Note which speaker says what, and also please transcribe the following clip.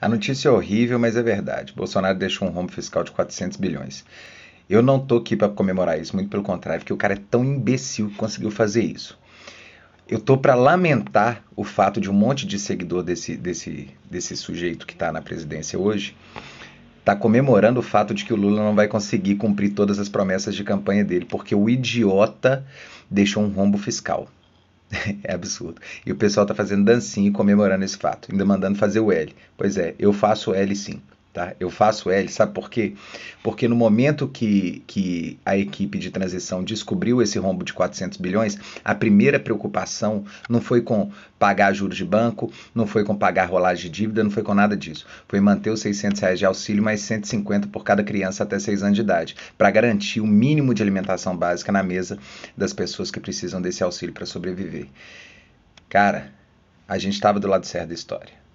Speaker 1: A notícia é horrível, mas é verdade. Bolsonaro deixou um rombo fiscal de 400 bilhões. Eu não tô aqui para comemorar isso, muito pelo contrário, porque o cara é tão imbecil que conseguiu fazer isso. Eu tô para lamentar o fato de um monte de seguidor desse, desse, desse sujeito que está na presidência hoje tá comemorando o fato de que o Lula não vai conseguir cumprir todas as promessas de campanha dele, porque o idiota deixou um rombo fiscal. é absurdo. E o pessoal tá fazendo dancinha comemorando esse fato, ainda mandando fazer o L. Pois é, eu faço o L sim. Tá? Eu faço L, sabe por quê? Porque no momento que, que a equipe de transição descobriu esse rombo de 400 bilhões, a primeira preocupação não foi com pagar juros de banco, não foi com pagar rolagem de dívida, não foi com nada disso. Foi manter os 600 reais de auxílio mais 150 por cada criança até 6 anos de idade, para garantir o mínimo de alimentação básica na mesa das pessoas que precisam desse auxílio para sobreviver. Cara, a gente estava do lado certo da história.